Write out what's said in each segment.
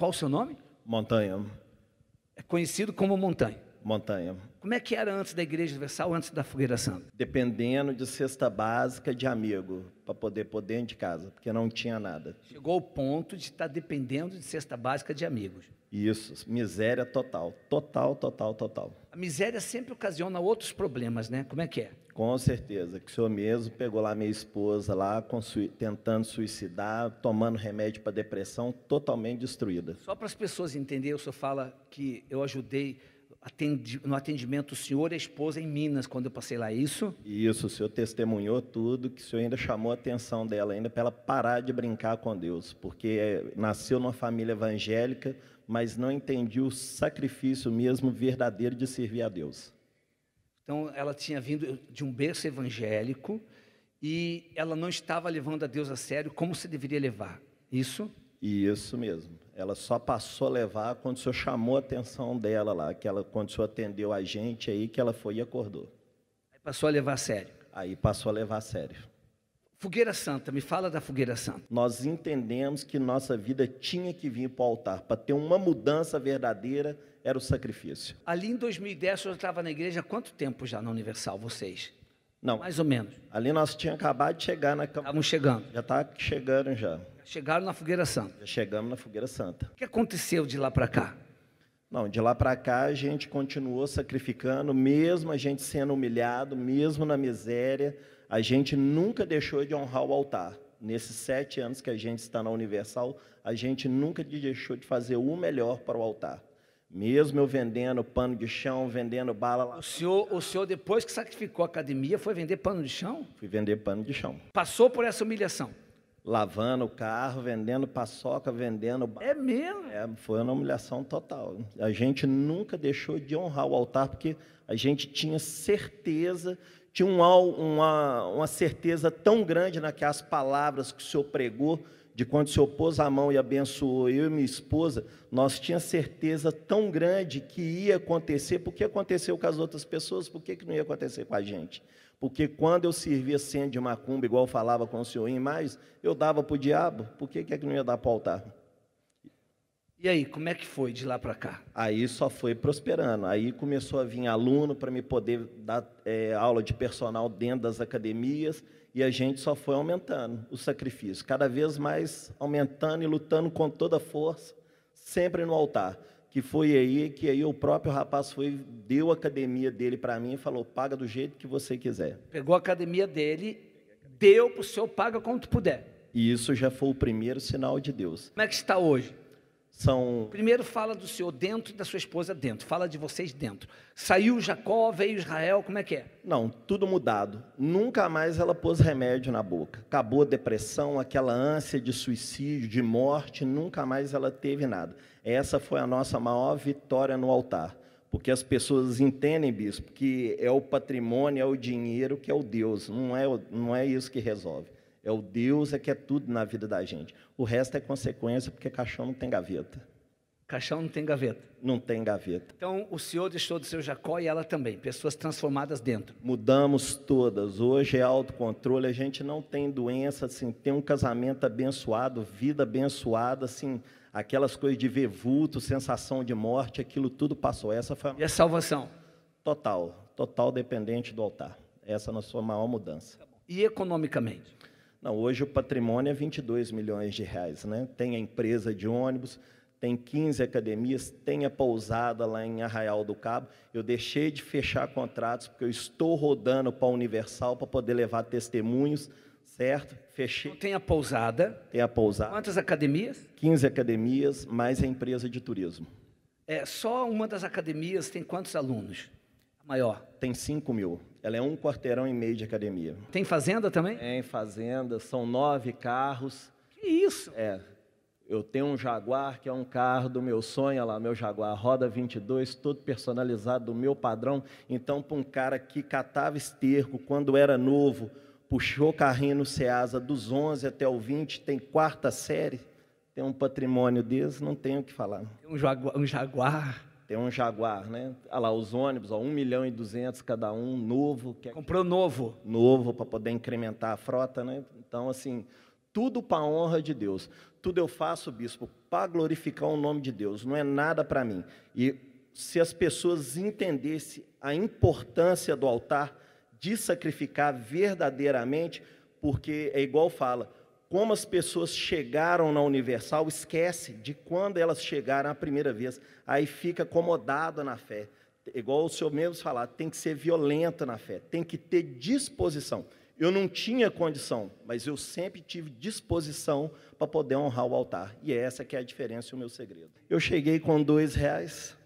Qual o seu nome? Montanha. É conhecido como Montanha. Montanha. Como é que era antes da Igreja Universal, antes da Fogueira Santa? Dependendo de cesta básica de amigo, para poder poder dentro de casa, porque não tinha nada. Chegou o ponto de estar tá dependendo de cesta básica de amigos. Isso, miséria total, total, total, total. A miséria sempre ocasiona outros problemas, né? Como é que é? Com certeza, que o senhor mesmo pegou lá minha esposa lá sui tentando suicidar, tomando remédio para depressão, totalmente destruída. Só para as pessoas entenderem, o senhor fala que eu ajudei atendi, no atendimento o senhor e a esposa em Minas, quando eu passei lá, é isso? Isso, o senhor testemunhou tudo, que o senhor ainda chamou a atenção dela, ainda para ela parar de brincar com Deus, porque é, nasceu numa família evangélica, mas não entendia o sacrifício mesmo verdadeiro de servir a Deus. Então, ela tinha vindo de um berço evangélico e ela não estava levando a Deus a sério como se deveria levar, isso? Isso mesmo. Ela só passou a levar quando o senhor chamou a atenção dela lá, que ela, quando o senhor atendeu a gente aí, que ela foi e acordou. Aí passou a levar a sério. Aí passou a levar a sério. Fogueira Santa, me fala da Fogueira Santa. Nós entendemos que nossa vida tinha que vir para o altar. Para ter uma mudança verdadeira, era o sacrifício. Ali em 2010, o senhor estava na igreja há quanto tempo já na Universal, vocês? Não. Mais ou menos. Ali nós tínhamos acabado de chegar na campanha. Estávamos chegando. Já tá chegando já. Chegaram na Fogueira Santa. Já chegamos na Fogueira Santa. O que aconteceu de lá para cá? Não, de lá para cá a gente continuou sacrificando, mesmo a gente sendo humilhado, mesmo na miséria, a gente nunca deixou de honrar o altar. Nesses sete anos que a gente está na Universal, a gente nunca deixou de fazer o melhor para o altar. Mesmo eu vendendo pano de chão, vendendo bala lá. O senhor, o senhor, depois que sacrificou a academia, foi vender pano de chão? Fui vender pano de chão. Passou por essa humilhação? Lavando o carro, vendendo paçoca, vendendo. É mesmo? É, foi uma humilhação total. A gente nunca deixou de honrar o altar, porque a gente tinha certeza, tinha uma, uma certeza tão grande naquelas palavras que o senhor pregou de quando o Senhor pôs a mão e abençoou eu e minha esposa, nós tínhamos certeza tão grande que ia acontecer, porque aconteceu com as outras pessoas, por que, que não ia acontecer com a gente? Porque quando eu servia sendo de macumba, igual falava com o Senhor em mais, eu dava para o diabo, por que, que é que não ia dar para o altar? E aí, como é que foi de lá para cá? Aí só foi prosperando. Aí começou a vir aluno para me poder dar é, aula de personal dentro das academias. E a gente só foi aumentando o sacrifício, cada vez mais aumentando e lutando com toda a força, sempre no altar. Que foi aí que aí o próprio rapaz foi deu a academia dele para mim e falou: "Paga do jeito que você quiser". Pegou a academia dele, deu para o seu paga quanto puder. E isso já foi o primeiro sinal de Deus. Como é que está hoje? são. Primeiro fala do Senhor dentro e da sua esposa dentro. Fala de vocês dentro. Saiu Jacó, veio Israel, como é que é? Não, tudo mudado. Nunca mais ela pôs remédio na boca. Acabou a depressão, aquela ânsia de suicídio, de morte, nunca mais ela teve nada. Essa foi a nossa maior vitória no altar. Porque as pessoas entendem, bispo, que é o patrimônio, é o dinheiro que é o Deus, não é, não é isso que resolve. É o Deus é que é tudo na vida da gente. O resto é consequência, porque caixão não tem gaveta. Caixão não tem gaveta. Não tem gaveta. Então o Senhor deixou do seu Jacó e ela também, pessoas transformadas dentro. Mudamos todas. Hoje é autocontrole, a gente não tem doença, assim, tem um casamento abençoado, vida abençoada, assim, aquelas coisas de ver vulto, sensação de morte, aquilo tudo passou. Essa foi E a salvação? Total, total dependente do altar. Essa é a sua maior mudança. E economicamente? Não, hoje o patrimônio é 22 milhões de reais. Né? Tem a empresa de ônibus, tem 15 academias, tem a pousada lá em Arraial do Cabo. Eu deixei de fechar contratos porque eu estou rodando para a Universal para poder levar testemunhos, certo? Fechei. Então tem a pousada. Tem a pousada. Quantas academias? 15 academias, mais a empresa de turismo. É, só uma das academias tem quantos alunos? maior? Tem 5 mil. Ela é um quarteirão e meio de academia. Tem fazenda também? Tem fazenda, são nove carros. Que isso? É. Eu tenho um Jaguar, que é um carro do meu sonho, olha lá, meu Jaguar, roda 22, todo personalizado, do meu padrão. Então, para um cara que catava esterco quando era novo, puxou carrinho no Ceasa dos 11 até o 20, tem quarta série, tem um patrimônio desse, não tenho o que falar. Um jaguar, um jaguar tem um Jaguar, né? Olha lá, os ônibus, ó, 1 milhão e 200 cada um, novo. Que é... Comprou novo. Novo, para poder incrementar a frota, né? Então, assim, tudo para a honra de Deus. Tudo eu faço, bispo, para glorificar o nome de Deus. Não é nada para mim. E se as pessoas entendessem a importância do altar, de sacrificar verdadeiramente, porque é igual fala, como as pessoas chegaram na Universal, esquece de quando elas chegaram a primeira vez. Aí fica acomodado na fé. Igual o senhor mesmo falar, tem que ser violento na fé, tem que ter disposição. Eu não tinha condição, mas eu sempre tive disposição para poder honrar o altar. E é essa que é a diferença e o meu segredo. Eu cheguei com dois reais.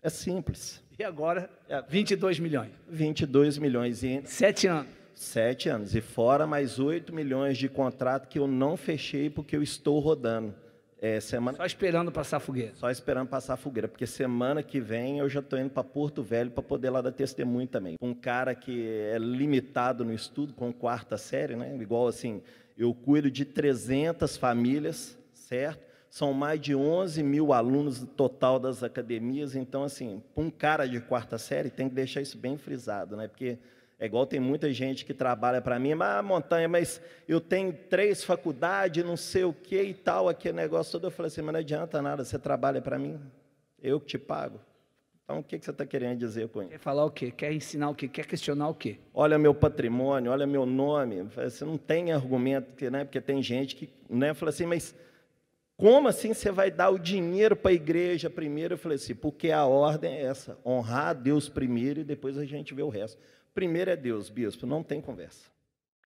É simples. E agora, 22 milhões. 22 milhões. E... Sete anos. Sete anos. E fora mais 8 milhões de contrato que eu não fechei porque eu estou rodando. É, semana... Só esperando passar fogueira. Só esperando passar fogueira, porque semana que vem eu já estou indo para Porto Velho para poder lá dar testemunho também. Um cara que é limitado no estudo, com quarta série, né? igual assim, eu cuido de 300 famílias, certo? São mais de 11 mil alunos total das academias, então, assim, para um cara de quarta série, tem que deixar isso bem frisado, né? porque é igual tem muita gente que trabalha para mim, mas ah, montanha, mas eu tenho três faculdades, não sei o que e tal, aquele negócio todo. Eu falei assim, mas não adianta nada, você trabalha para mim, eu que te pago. Então, o que você está querendo dizer com isso? Quer falar o quê? Quer ensinar o quê? Quer questionar o quê? Olha meu patrimônio, olha meu nome. Você assim, não tem argumento, né? porque tem gente que né? fala assim, mas como assim você vai dar o dinheiro para a igreja primeiro? Eu falei assim, porque a ordem é essa, honrar a Deus primeiro e depois a gente vê o resto. Primeiro é Deus, bispo, não tem conversa.